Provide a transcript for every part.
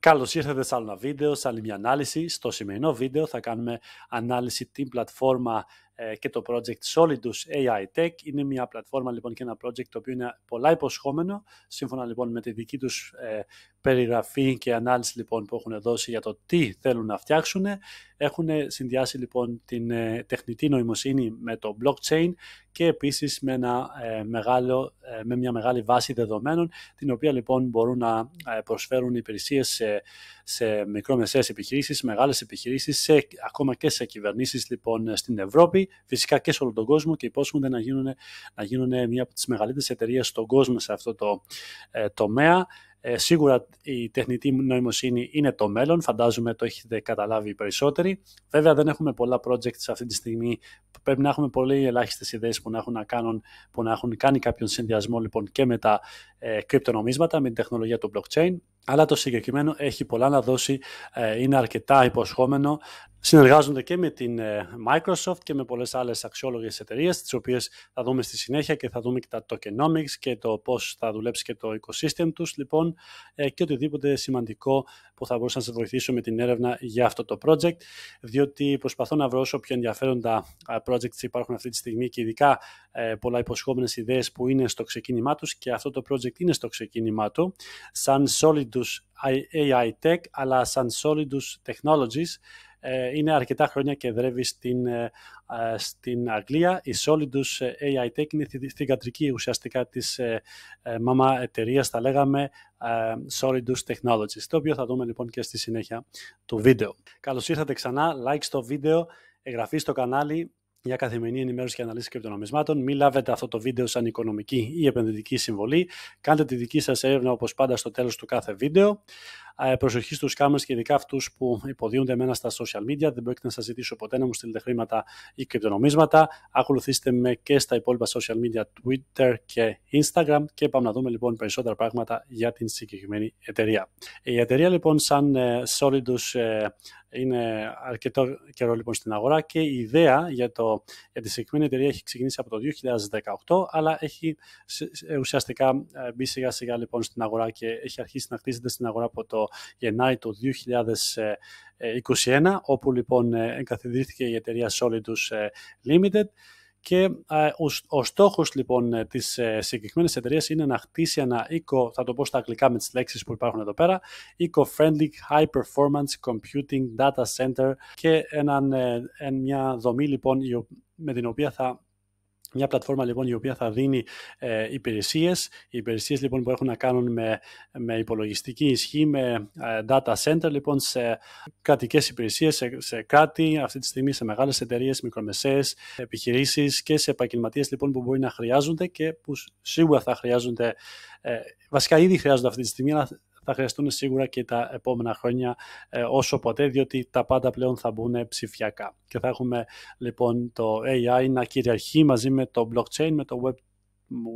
Καλώς ήρθατε σε άλλο ένα βίντεο, σε άλλη μια ανάλυση. Στο σημερινό βίντεο θα κάνουμε ανάλυση την πλατφόρμα ε, και το project Solidus AI Tech. Είναι μια πλατφόρμα λοιπόν και ένα project το οποίο είναι πολλά υποσχόμενο, σύμφωνα λοιπόν με τη δική τους ε, περιγραφή και ανάλυση λοιπόν που έχουν δώσει για το τι θέλουν να φτιάξουν. Έχουν συνδυάσει λοιπόν την ε, τεχνητή νοημοσύνη με το blockchain και επίσης με, ένα, ε, μεγάλο, με μια μεγάλη βάση δεδομένων, την οποία λοιπόν μπορούν να προσφέρουν υπηρεσίες σε, σε μικρομεσαίες επιχειρήσεις, μεγάλες επιχειρήσεις, σε, ακόμα και σε κυβερνήσεις λοιπόν στην Ευρώπη φυσικά και σε όλο τον κόσμο και υπόσχονται να γίνουν, να γίνουν μια από τις μεγαλύτερες εταιρείες στον κόσμο σε αυτό το ε, τομέα. Ε, σίγουρα η τεχνητή νοημοσύνη είναι το μέλλον, φαντάζομαι το έχετε καταλάβει οι περισσότεροι. Βέβαια δεν έχουμε πολλά project σε αυτή τη στιγμή, πρέπει να έχουμε πολύ ελάχιστες ιδέες που, να έχουν να κάνουν, που να έχουν κάνει κάποιον συνδυασμό λοιπόν και με τα ε, κρυπτονομίσματα, με την τεχνολογία του blockchain. Αλλά το συγκεκριμένο έχει πολλά να δώσει, ε, είναι αρκετά υποσχόμενο συνεργάζονται και με την ε, Microsoft και με πολλές άλλες αξιόλογες εταιρείες, τις οποίες θα δούμε στη συνέχεια και θα δούμε και τα tokenomics και το πώς θα δουλέψει και το ecosystem τους, λοιπόν, ε, και οτιδήποτε σημαντικό που θα μπορούσα να σας βοηθήσω με την έρευνα για αυτό το project, διότι προσπαθώ να βρω όσο πιο ενδιαφέροντα ε, projects υπάρχουν αυτή τη στιγμή και ειδικά πολλά υποσχόμενες ιδέες που είναι στο ξεκίνημά τους και αυτό το project είναι στο ξεκίνημά του, σαν Solidus AI Tech, αλλά σαν Solidus Technologies, ε, είναι αρκετά χρόνια και δρεύει στην, ε, στην Αγγλία. Η Solidus ε, AI Tech είναι θηγατρική ουσιαστικά της μαμά εταιρείας, θα λέγαμε, Solidus Technologies, το οποίο θα δούμε λοιπόν και στη συνέχεια του βίντεο. Καλώς ήρθατε ξανά, like στο βίντεο, εγγραφή στο κανάλι, για καθημερινή ενημέρωση και αναλύση κρυπτονομισμάτων. Μην λάβετε αυτό το βίντεο σαν οικονομική ή επενδυτική συμβολή. Κάντε τη δική σας έρευνα όπως πάντα στο τέλος του κάθε βίντεο. Ε, προσοχή στους κάμερες και ειδικά αυτούς που υποδίονται εμένα στα social media. Δεν πρόκειται να σας ζητήσω ποτέ να μου στείλετε χρήματα ή κρυπτονομίσματα. Ακολουθήστε με και στα υπόλοιπα social media, Twitter και Instagram και πάμε να δούμε λοιπόν περισσότερα πράγματα για την συγκεκριμένη εταιρεία. Η εταιρεία λοιπόν σαν ε, Solidus ε, είναι αρκετό καιρό λοιπόν στην αγορά και η ιδέα για, το, για τη συγκεκριμένη εταιρεία έχει ξεκινήσει από το 2018 αλλά έχει ουσιαστικά μπει σιγά σιγά λοιπόν στην αγορά και έχει αρχίσει να χτίζεται στην αγορά από το το Γενάρη του 2021, όπου λοιπόν ε, εγκαθιδρύθηκε η εταιρεία Solidus ε, Limited. Και ε, ο στόχος λοιπόν της συγκεκριμένης εταιρείας είναι να χτίσει ένα eco, θα το πω στα αγγλικά με τις λέξεις που υπάρχουν εδώ πέρα, eco-friendly high performance computing data center και έναν, μια δομή λοιπόν με την οποία θα μια πλατφόρμα λοιπόν η οποία θα δίνει ε, υπηρεσίες, υπηρεσίες λοιπόν που έχουν να κάνουν με, με υπολογιστική ισχύ, με ε, data center λοιπόν σε κρατικές υπηρεσίες, σε, κάτι κράτη, αυτή τη στιγμή σε μεγάλες εταιρείες, μικρομεσαίες επιχειρήσεις και σε επαγγελματίες λοιπόν που μπορεί να χρειάζονται και που σίγουρα θα χρειάζονται, ε, βασικά ήδη χρειάζονται αυτή τη στιγμή, θα χρειαστούν σίγουρα και τα επόμενα χρόνια ε, όσο ποτέ, διότι τα πάντα πλέον θα μπουν ψηφιακά. Και θα έχουμε λοιπόν το AI να κυριαρχεί μαζί με το blockchain, με το Web,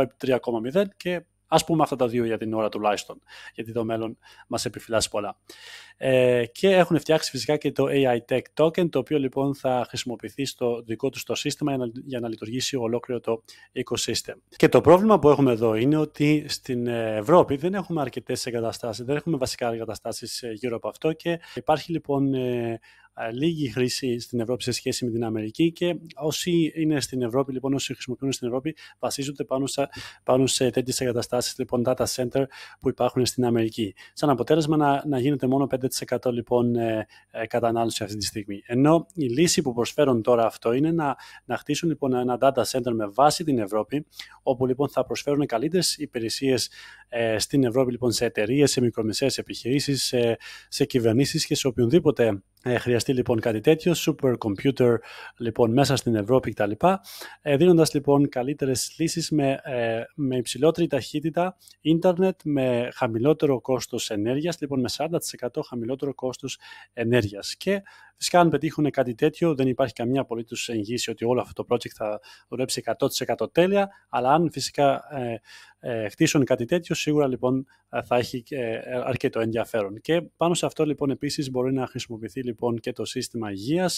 web 3.0 και Ας πούμε αυτά τα δύο για την ώρα τουλάχιστον, γιατί το μέλλον μας επιφυλάσσει πολλά. Ε, και έχουν φτιάξει φυσικά και το AI Tech Token, το οποίο λοιπόν θα χρησιμοποιηθεί στο δικό τους το σύστημα για να, για να ολόκληρο το ecosystem. Και το πρόβλημα που έχουμε εδώ είναι ότι στην Ευρώπη δεν έχουμε αρκετές εγκαταστάσεις, δεν έχουμε βασικά εγκαταστάσεις γύρω από αυτό και υπάρχει λοιπόν ε, ε, λίγη χρήση στην Ευρώπη σε σχέση με την Αμερική και όσοι είναι στην Ευρώπη, λοιπόν, όσοι χρησιμοποιούν στην Ευρώπη, βασίζονται πάνω σε, πάνω σε τέτοιες εγκαταστάσεις, λοιπόν, data center που υπάρχουν στην Αμερική. Σαν αποτέλεσμα να, να γίνεται μόνο 5% λοιπόν ε, ε, κατανάλωση αυτή τη στιγμή. Ενώ η λύση που προσφέρουν τώρα αυτό είναι να, να χτίσουν λοιπόν ένα data center με βάση την Ευρώπη, όπου λοιπόν θα προσφέρουν καλύτερες υπηρεσίες στην Ευρώπη, λοιπόν, σε εταιρείες, σε μικρομεσαίες επιχειρήσεις, σε, σε κυβερνήσεις και σε οποιονδήποτε ε, χρειαστεί λοιπόν κάτι τέτοιο, super computer λοιπόν μέσα στην Ευρώπη κτλ. Ε, δίνοντας λοιπόν καλύτερες λύσεις με, ε, με υψηλότερη ταχύτητα ίντερνετ, με χαμηλότερο κόστος ενέργειας, λοιπόν με 40% χαμηλότερο κόστος ενέργειας. Και Φυσικά, αν πετύχουν κάτι τέτοιο, δεν υπάρχει καμία απολύτως εγγύηση ότι όλο αυτό το project θα δουλέψει 100% τέλεια. Αλλά αν φυσικά ε, ε, χτίσουν κάτι τέτοιο, σίγουρα λοιπόν ε, θα έχει ε, αρκετό ενδιαφέρον. Και πάνω σε αυτό λοιπόν επίσης μπορεί να χρησιμοποιηθεί λοιπόν και το σύστημα υγείας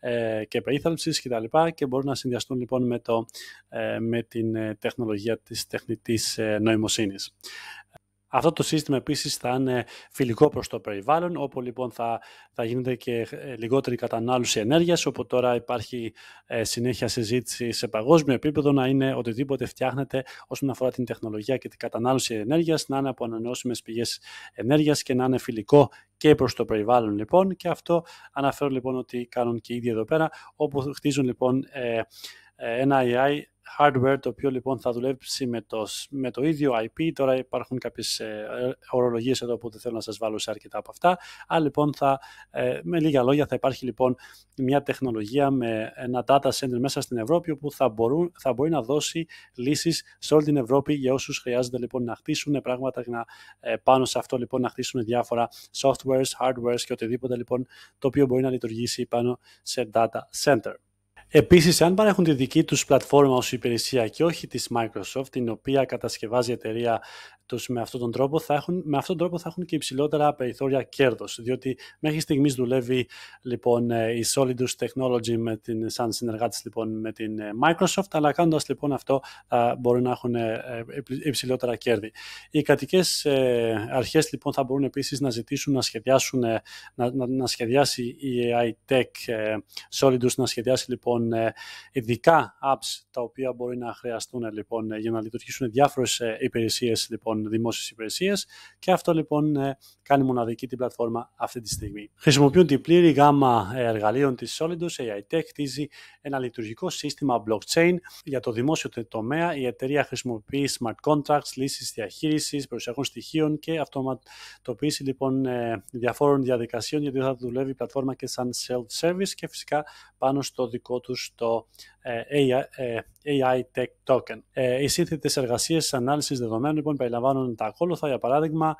ε, και περίθαλψης και και μπορεί να συνδυαστούν λοιπόν με, με την τεχνολογία της τεχνητής νοημοσύνης. Αυτό το σύστημα επίσης θα είναι φιλικό προς το περιβάλλον, όπου λοιπόν θα, θα γίνεται και ε, λιγότερη κατανάλωση ενέργειας, όπου τώρα υπάρχει ε, συνέχεια συζήτηση σε παγκόσμιο επίπεδο να είναι οτιδήποτε φτιάχνεται όσον αφορά την τεχνολογία και την κατανάλωση ενέργειας, να είναι από ανανεώσιμες πηγές ενέργειας και να είναι φιλικό και προς το περιβάλλον λοιπόν. Και αυτό αναφέρω λοιπόν ότι κάνουν και οι ίδιοι εδώ πέρα, όπου χτίζουν λοιπόν ε, ένα AI hardware το οποίο λοιπόν θα δουλέψει με τος, με το ίδιο IP. Τώρα υπάρχουν κάποιες ορολογίε ορολογίες εδώ που δεν θέλω να σας βάλω σε αρκετά από αυτά. Αλλά λοιπόν θα, ε, με λίγα λόγια θα υπάρχει λοιπόν μια τεχνολογία με ένα data center μέσα στην Ευρώπη που θα, μπορούν, θα μπορεί να δώσει λύσεις σε όλη την Ευρώπη για όσους χρειάζεται λοιπόν να χτίσουν πράγματα και να ε, πάνω σε αυτό λοιπόν να χτίσουν διάφορα softwares, hardwares και οτιδήποτε λοιπόν το οποίο μπορεί να λειτουργήσει πάνω σε data center. Επίσης, αν παρέχουν τη δική τους πλατφόρμα ως υπηρεσία και όχι της Microsoft, την οποία κατασκευάζει η εταιρεία τους με αυτόν τον τρόπο, θα έχουν, με αυτόν τον τρόπο θα έχουν και υψηλότερα περιθώρια κέρδος. διότι μέχρι στιγμής δουλεύει λοιπόν ε, η Solidus Technology με την, σαν συνεργάτης λοιπόν με την ε, Microsoft, αλλά κάνοντας λοιπόν αυτό θα μπορούν να έχουν ε, υψηλότερα κέρδη. Οι κρατικές αρχές λοιπόν θα μπορούν επίσης να ζητήσουν να σχεδιάσουν, να, να, να σχεδιάσει η AI Tech Solidus, να σχεδιάσει λοιπόν Λοιπόν, ε, ειδικά apps τα οποία μπορεί να χρειαστούν ε, λοιπόν, ε, για να λειτουργήσουν διάφορες υπηρεσίες, λοιπόν, δημόσιες υπηρεσίες και αυτό λοιπόν κάνει μοναδική την πλατφόρμα αυτή τη στιγμή. Χρησιμοποιούν την πλήρη γάμα εργαλείων της Solidus, AI Tech χτίζει ένα λειτουργικό σύστημα blockchain για το δημόσιο τομέα. Η εταιρεία χρησιμοποιεί smart contracts, λύσεις διαχείρισης, προσεχών στοιχείων και αυτοματοποίηση λοιπόν διαφόρων διαδικασιών γιατί θα δουλεύει η πλατφόρμα και σαν self-service και φυσικά πάνω στο δικό του το ε, AI ε, Tech Token. Ε, οι σύνθετες εργασίες ανάλυσης δεδομένων λοιπόν περιλαμβάνουν τα ακόλουθα, για παράδειγμα,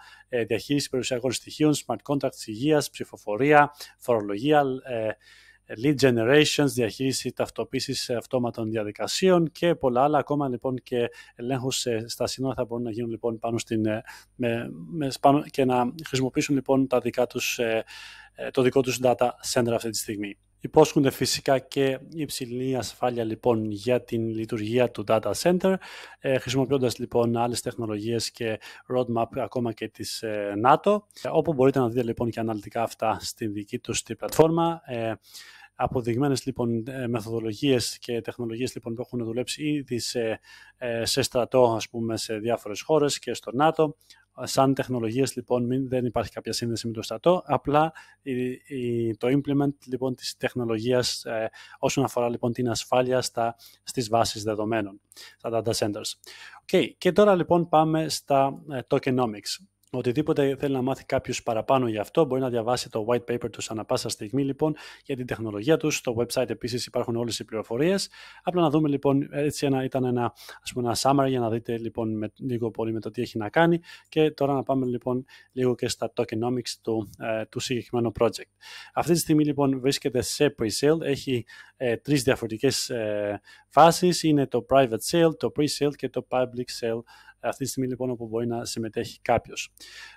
διαχείριση περιουσιακών στοιχείων, smart contracts υγείας, ψηφοφορία, φορολογία, lead generations, διαχείριση ταυτοποίησης αυτόματων διαδικασίων και πολλά άλλα ακόμα λοιπόν και ελέγχους. στα σύνορα θα μπορούν να γίνουν λοιπόν πάνω στην, με, με, και να χρησιμοποιήσουν λοιπόν τα δικά το δικό τους data center αυτή τη στιγμή. Υπόσχονται φυσικά και υψηλή ασφάλεια λοιπόν για την λειτουργία του data center, ε, χρησιμοποιώντας λοιπόν άλλες τεχνολογίες και roadmap ακόμα και της NATO, ε, όπου μπορείτε να δείτε λοιπόν και αναλυτικά αυτά στην δική τους τη πλατφόρμα. Ε, αποδειγμένες λοιπόν ε, μεθοδολογίες και τεχνολογίες λοιπόν που έχουν δουλέψει ήδη σε, ε, σε στρατό ας πούμε σε διάφορες χώρες και στο ΝΑΤΟ Σαν τεχνολογίες λοιπόν δεν υπάρχει κάποια σύνδεση με το στρατό, απλά το implement λοιπόν της τεχνολογίας ε, όσον αφορά λοιπόν την ασφάλεια στα, στις βάσεις δεδομένων, στα data centers. Okay. Και τώρα λοιπόν πάμε στα ε, tokenomics. Οτιδήποτε θέλει να μάθει κάποιος παραπάνω για αυτό, μπορεί να διαβάσει το white paper τους ανά πάσα στιγμή λοιπόν για την τεχνολογία τους. Στο website επίσης υπάρχουν όλες οι πληροφορίες. Απλά να δούμε λοιπόν, έτσι ένα, ήταν ένα, ας πούμε, ένα summary για να δείτε λοιπόν με, λίγο πολύ με το τι έχει να κάνει. Και τώρα να πάμε λοιπόν λίγο και στα tokenomics του, ε, του συγκεκριμένου project. Αυτή τη στιγμή λοιπόν βρίσκεται σε pre-sale, έχει ε, τρεις διαφορετικές ε, είναι το private sale, το pre-sale και το public sale αυτή τη στιγμή λοιπόν όπου μπορεί να συμμετέχει κάποιος.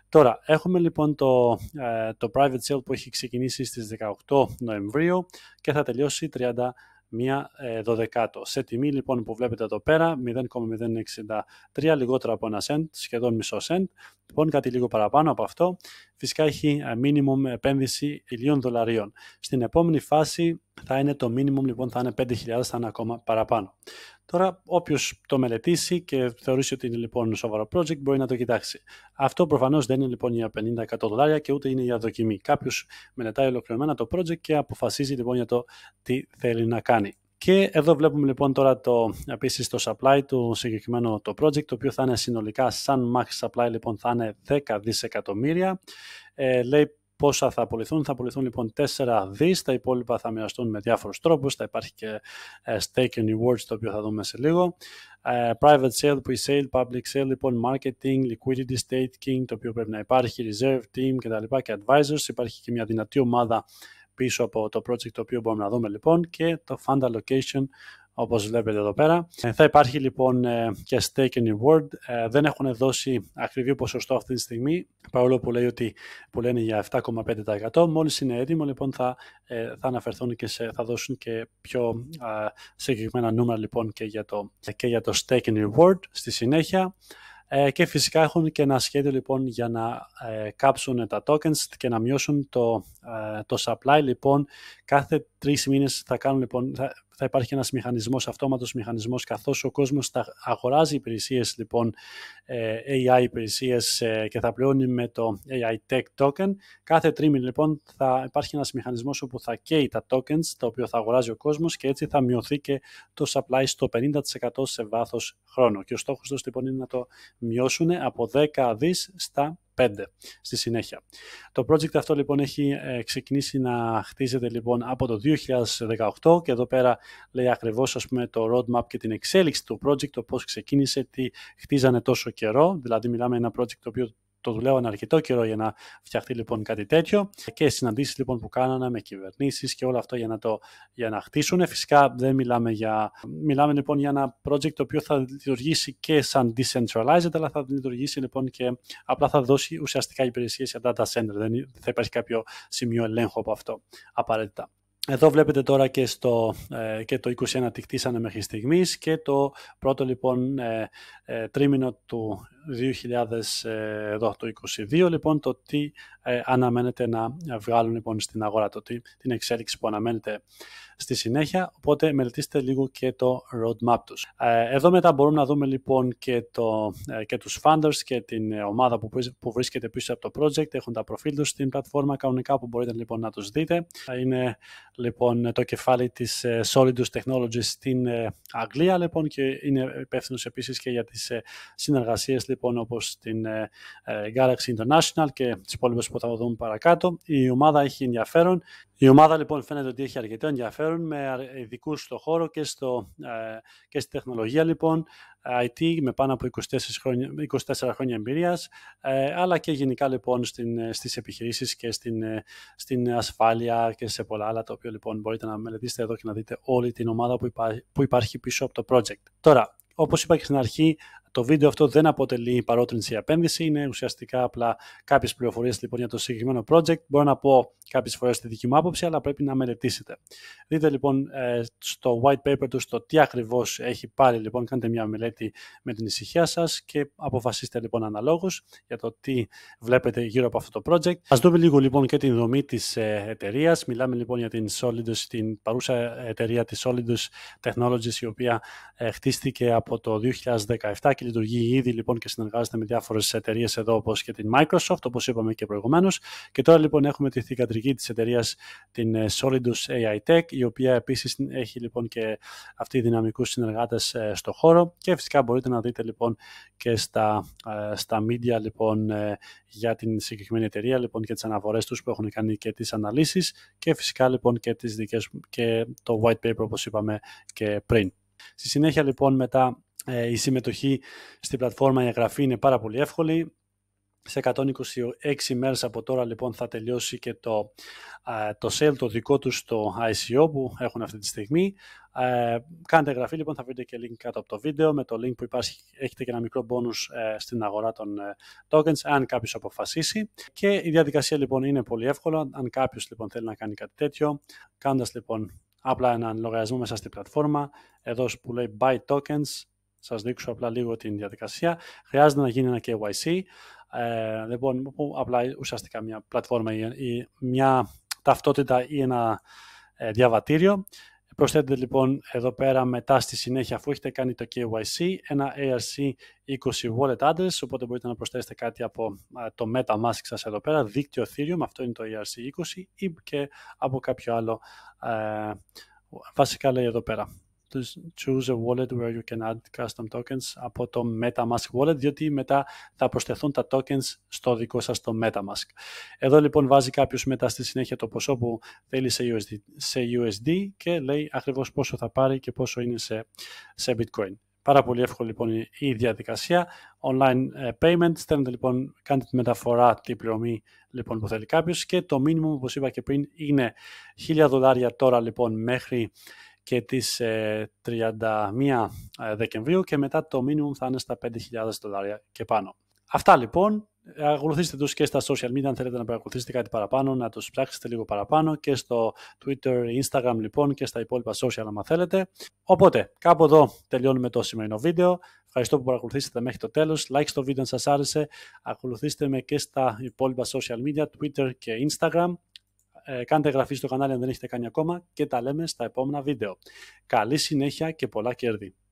Τώρα, έχουμε λοιπόν το, ε, το private sale που έχει ξεκινήσει στις 18 Νοεμβρίου και θα τελειώσει 31 μία ε, δωδεκάτο. Σε τιμή λοιπόν που βλέπετε εδώ πέρα 0,063 λιγότερο από ένα cent, σχεδόν μισό cent Λοιπόν, κάτι λίγο παραπάνω από αυτό, φυσικά έχει ε, minimum επένδυση ηλίων δολαρίων. Στην επόμενη φάση θα είναι το minimum, λοιπόν, θα είναι 5.000, θα είναι ακόμα παραπάνω. Τώρα, όποιος το μελετήσει και θεωρήσει ότι είναι λοιπόν σοβαρό project, μπορεί να το κοιτάξει. Αυτό προφανώς δεν είναι λοιπόν για 50-100 δολάρια και ούτε είναι για δοκιμή. Κάποιος μελετάει ολοκληρωμένα το project και αποφασίζει λοιπόν για το τι θέλει να κάνει. Και εδώ βλέπουμε λοιπόν τώρα το, επίσης το supply του συγκεκριμένου το project, το οποίο θα είναι συνολικά σαν max supply λοιπόν θα είναι 10 δισεκατομμύρια. Ε, λέει πόσα θα απολυθούν. Θα απολυθούν λοιπόν 4 δις, τα υπόλοιπα θα μοιραστούν με διάφορους τρόπους, θα υπάρχει και ε, stake and rewards το οποίο θα δούμε σε λίγο. Ε, private sale, pre-sale, public sale, λοιπόν marketing, liquidity staking το οποίο πρέπει να υπάρχει, reserve team κτλ. και advisors. Υπάρχει και μια δυνατή ομάδα πίσω από το project το οποίο μπορούμε να δούμε λοιπόν και το fund allocation όπως βλέπετε εδώ πέρα. Ε, θα υπάρχει λοιπόν ε, και stake and reward. Ε, δεν έχουν δώσει ακριβή ποσοστό αυτή τη στιγμή, παρόλο που, λέει ότι, που λένε για 7,5%. Μόλις είναι έτοιμο λοιπόν θα, θα αναφερθούν και σε, θα δώσουν και πιο συγκεκριμένα νούμερα λοιπόν και για το, και για το stake and reward στη συνέχεια. Ε, και φυσικά έχουν και ένα σχέδιο λοιπόν για να ε, κάψουν τα tokens και να μειώσουν το, ε, το supply. Λοιπόν, κάθε τρεις μήνες θα κάνουν λοιπόν, θα υπάρχει ένας μηχανισμός, αυτόματος μηχανισμός, καθώς ο κόσμος θα αγοράζει υπηρεσίες, λοιπόν, ε, AI υπηρεσίες ε, και θα πληρώνει με το AI Tech Token. Κάθε τρίμηνο, λοιπόν, θα υπάρχει ένας μηχανισμός όπου θα καίει τα tokens, τα οποία θα αγοράζει ο κόσμος και έτσι θα μειωθεί και το supply στο 50% σε βάθος χρόνο. Και ο στόχος τους, λοιπόν, είναι να το μειώσουν από 10 δις στα στη συνέχεια. Το project αυτό λοιπόν έχει ε, ξεκινήσει να χτίζεται λοιπόν από το 2018 και εδώ πέρα λέει ακριβώς ας πούμε το roadmap και την εξέλιξη του project, το πώς ξεκίνησε, τι χτίζανε τόσο καιρό, δηλαδή μιλάμε ένα project το οποίο το δουλεύαν αρκετό καιρό για να φτιαχτεί λοιπόν κάτι τέτοιο και συναντήσεις λοιπόν που κάνανε με κυβερνήσεις και όλο αυτό για να το για να χτίσουν. Φυσικά δεν μιλάμε για... Μιλάμε λοιπόν για ένα project το οποίο θα λειτουργήσει και σαν decentralized αλλά θα λειτουργήσει λοιπόν και απλά θα δώσει ουσιαστικά υπηρεσίες για data center. Δεν θα υπάρχει κάποιο σημείο ελέγχου από αυτό απαραίτητα. Εδώ βλέπετε τώρα και, στο, ε, και το 21 τι χτίσανε μέχρι στιγμής και το πρώτο λοιπόν ε, ε, τρίμηνο του 2000, εδώ, το 2022 λοιπόν το τι αναμένεται να βγάλουν λοιπόν στην αγορά, το τι, την εξέλιξη που αναμένεται στη συνέχεια, οπότε μελετήστε λίγο και το roadmap τους. Ε, εδώ μετά μπορούμε να δούμε λοιπόν και, το, ε, και τους funders και την ε, ομάδα που, βρίσκεται πίσω από το project, έχουν τα προφίλ τους στην πλατφόρμα κανονικά που μπορείτε λοιπόν να τους δείτε. Είναι λοιπόν το κεφάλι της Solidus Technologies στην Αγγλία λοιπόν και είναι υπεύθυνος επίσης και για τις συνεργασίες λοιπόν όπως την Galaxy International και τις υπόλοιπες που θα δούμε παρακάτω. Η ομάδα έχει ενδιαφέρον, η ομάδα λοιπόν φαίνεται ότι έχει αρκετό ενδιαφέρον με ειδικούς στο χώρο και, στο, ε, και στη τεχνολογία λοιπόν, IT ε, με πάνω από 24 χρόνια, 24 χρόνια εμπειρίας, ε, αλλά και γενικά λοιπόν στην, στις επιχειρήσεις και στην, στην ασφάλεια και σε πολλά άλλα, το οποίο λοιπόν μπορείτε να μελετήσετε εδώ και να δείτε όλη την ομάδα που, που υπάρχει πίσω από το project. Τώρα, Όπως είπα και στην αρχή, το βίντεο αυτό δεν αποτελεί παρότρινση ή επένδυση, είναι ουσιαστικά απλά κάποιες πληροφορίες λοιπόν για το συγκεκριμένο project. Μπορώ να πω κάποιες φορές τη δική μου άποψη, αλλά πρέπει να μελετήσετε. Δείτε λοιπόν ε, στο white paper του το τι ακριβώς έχει πάρει λοιπόν, κάντε μια μελέτη με την ησυχία σας και αποφασίστε λοιπόν αναλόγως για το τι βλέπετε γύρω από αυτό το project. Ας δούμε λίγο λοιπόν και την δομή της ε, εταιρείας. Μιλάμε λοιπόν για την Solidus, την παρούσα εταιρεία της Solidus Technologies η οποία ε, χτίστηκε από από το 2017 και λειτουργεί ήδη λοιπόν και συνεργάζεται με διάφορες εταιρείες εδώ όπως και την Microsoft, όπως είπαμε και προηγουμένως. Και τώρα λοιπόν έχουμε τη θηκατρική της εταιρείας την ε, Solidus AI Tech, η οποία επίσης έχει λοιπόν και αυτοί οι δυναμικούς συνεργάτες ε, στο χώρο και φυσικά μπορείτε να δείτε λοιπόν και στα, ε, στα media λοιπόν για την συγκεκριμένη εταιρεία λοιπόν και τις αναφορές τους που έχουν κάνει και τις αναλύσεις και φυσικά λοιπόν και, τις δικές, και το white paper όπως είπαμε και πριν. Στη συνέχεια λοιπόν μετά ε, η συμμετοχή στην πλατφόρμα η εγγραφή είναι πάρα πολύ εύκολη. Σε 126 μέρες από τώρα λοιπόν θα τελειώσει και το, το sale το δικό τους στο ICO που έχουν αυτή τη στιγμή. Ε, κάντε εγγραφή λοιπόν, θα βρείτε και link κάτω από το βίντεο. Με το link που υπάρχει έχετε και ένα μικρό bonus ε, στην αγορά των tokens, αν κάποιος αποφασίσει. Και η διαδικασία λοιπόν είναι πολύ εύκολα. Αν κάποιος λοιπόν θέλει να κάνει κάτι τέτοιο, κάνοντας λοιπόν απλά έναν λογαριασμό μέσα στην πλατφόρμα. Εδώ που λέει buy tokens, Σας δείξω απλά λίγο την διαδικασία. Χρειάζεται να γίνει ένα KYC. Ε, λοιπόν, που απλά ουσιαστικά μια πλατφόρμα ή, μια ταυτότητα ή ένα ε, διαβατήριο. Προσθέτετε λοιπόν εδώ πέρα μετά στη συνέχεια αφού έχετε κάνει το KYC ένα ARC 20 wallet address, οπότε μπορείτε να προσθέσετε κάτι από το MetaMask σας εδώ πέρα, δίκτυο Ethereum, αυτό είναι το ARC20 ή και από κάποιο άλλο, ε, βασικά λέει εδώ πέρα to choose a wallet where you can add custom tokens από το MetaMask wallet, διότι μετά θα προσθεθούν τα tokens στο δικό σας το MetaMask. Εδώ λοιπόν βάζει κάποιος μετά στη συνέχεια το ποσό που θέλει σε USD, σε USD και λέει ακριβώς πόσο θα πάρει και πόσο είναι σε, σε Bitcoin. Πάρα πολύ εύκολη λοιπόν η διαδικασία. Online ε, payment, στέλνετε λοιπόν, κάντε τη μεταφορά, την πληρωμή λοιπόν που θέλει κάποιος και το minimum όπως είπα και πριν είναι 1000 δολάρια τώρα λοιπόν μέχρι και τις 31 ε, ε, Δεκεμβρίου και μετά το μήνυμα θα είναι στα 5.000 δολάρια και πάνω. Αυτά λοιπόν. Ακολουθήστε τους και στα social media αν θέλετε να παρακολουθήσετε κάτι παραπάνω, να τους ψάξετε λίγο παραπάνω και στο Twitter, Instagram λοιπόν και στα υπόλοιπα social αν θέλετε. Οπότε, κάπου εδώ τελειώνουμε το σημερινό βίντεο. Ευχαριστώ που παρακολουθήσατε μέχρι το τέλος. Like στο βίντεο αν σας άρεσε. Ακολουθήστε με και στα υπόλοιπα social media, Twitter και Instagram. Ε, κάντε εγγραφή στο κανάλι αν δεν έχετε κάνει ακόμα και τα λέμε στα επόμενα βίντεο. Καλή συνέχεια και πολλά κέρδη.